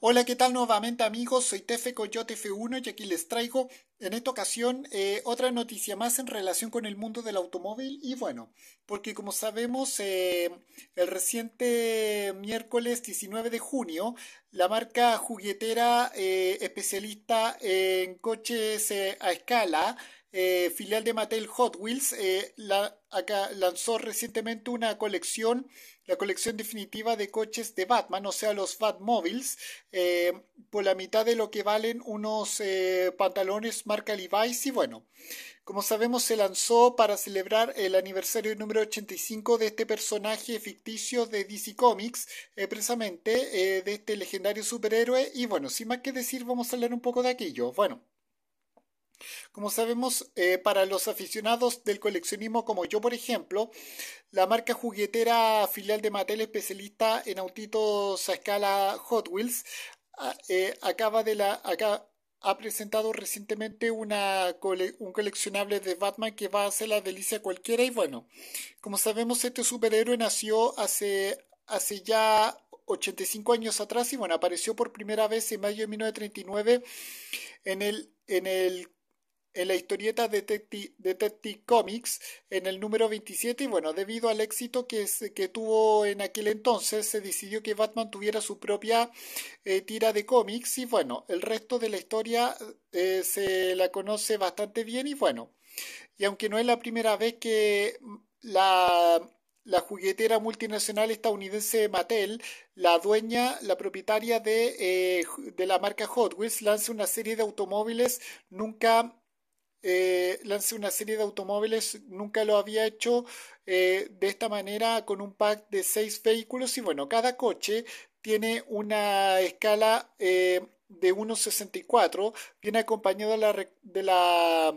Hola, ¿qué tal nuevamente amigos? Soy Tefe Coyote F1 y aquí les traigo en esta ocasión eh, otra noticia más en relación con el mundo del automóvil y bueno, porque como sabemos eh, el reciente miércoles 19 de junio la marca juguetera eh, especialista en coches a escala eh, filial de Mattel Hot Wheels, eh, la, acá lanzó recientemente una colección, la colección definitiva de coches de Batman, o sea, los Batmobiles, eh, por la mitad de lo que valen unos pantalones marca Levi's y bueno. Como sabemos, se lanzó para celebrar el aniversario número 85 de este personaje ficticio de DC Comics, precisamente de este legendario superhéroe. Y bueno, sin más que decir, vamos a hablar un poco de aquello. Bueno. Como sabemos, eh, para los aficionados del coleccionismo como yo, por ejemplo, la marca juguetera filial de Mattel, especialista en autitos a escala Hot Wheels, ah, eh, acaba de la, ha presentado recientemente un coleccionable de Batman que va a ser la delicia cualquiera y bueno, como sabemos este superhéroe nació hace, hace ya 85 años atrás y bueno, apareció por primera vez en mayo de 1939 en el, en el en la historieta Detective, Detective Comics en el número 27 y bueno, debido al éxito que, que tuvo en aquel entonces, se decidió que Batman tuviera su propia eh, tira de cómics y bueno, el resto de la historia eh, se la conoce bastante bien y bueno, y aunque no es la primera vez que la juguetera multinacional estadounidense Mattel, la dueña, la propietaria de, eh, de, la marca Hot Wheels, lanza una serie de automóviles nunca eh, una serie de automóviles, nunca lo había hecho eh, de esta manera con un pack de seis vehículos y bueno, cada coche tiene una escala eh, de 1,64, viene acompañado de la, de la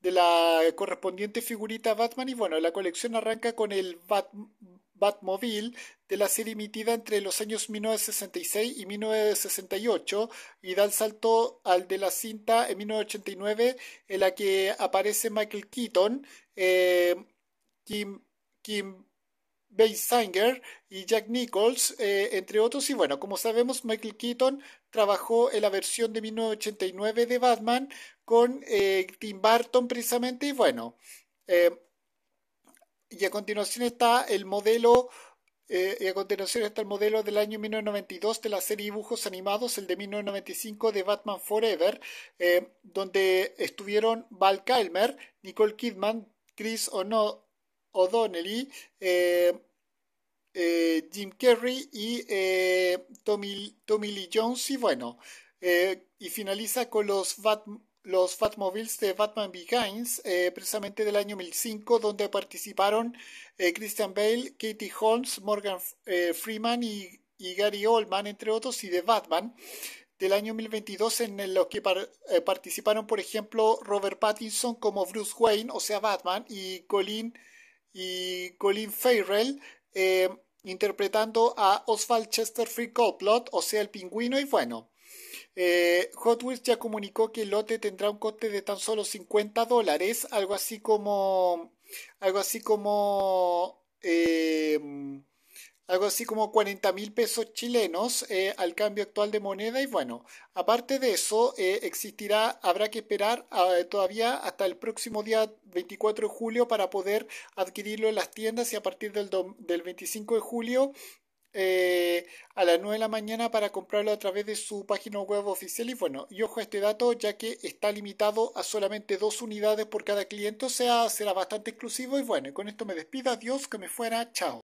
de la correspondiente figurita Batman y bueno, la colección arranca con el Batman Batmobile de la serie emitida entre los años 1966 y 1968 y da el salto al de la cinta en 1989 en la que aparece Michael Keaton, eh, Kim, Kim Basinger y Jack Nichols, eh, entre otros. Y bueno, como sabemos, Michael Keaton trabajó en la versión de 1989 de Batman con eh, Tim Burton precisamente. Y bueno, y a continuación está el modelo eh, y a continuación está el modelo del año 1992 de la serie dibujos animados, el de 1995 de Batman Forever, eh, donde estuvieron Val Kilmer, Nicole Kidman, Chris O'Donnelly, eh, Jim Carrey y Tommy, Tommy, Lee Jones. Y bueno, y finaliza con los Batman los Batmobiles de Batman Begins, eh, precisamente del año 2005, donde participaron eh, Christian Bale, Katie Holmes, Morgan eh, Freeman y, Gary Oldman, entre otros, y de Batman del año 2022, en los que participaron, por ejemplo, Robert Pattinson como Bruce Wayne, o sea, Batman, y Colin, y Farrell, interpretando a Oswald Chesterfield Coplot, o sea, el pingüino, y bueno eh, Hot Wheels ya comunicó que el lote tendrá un coste de tan solo 50 dólares, algo así como, algo así como, em, algo así como 40 mil pesos chilenos eh, al cambio actual de moneda y bueno, aparte de eso eh, existirá, habrá que esperar ah, todavía hasta el próximo día 24 de julio para poder adquirirlo en las tiendas y a partir del, del 25 de julio eh, a las 9 de la mañana para comprarlo a través de su página web oficial. Y bueno, y ojo a este dato, ya que está limitado a solamente dos unidades por cada cliente, o sea, será bastante exclusivo. Y bueno, con esto me despido, adiós, que me fuera, chao.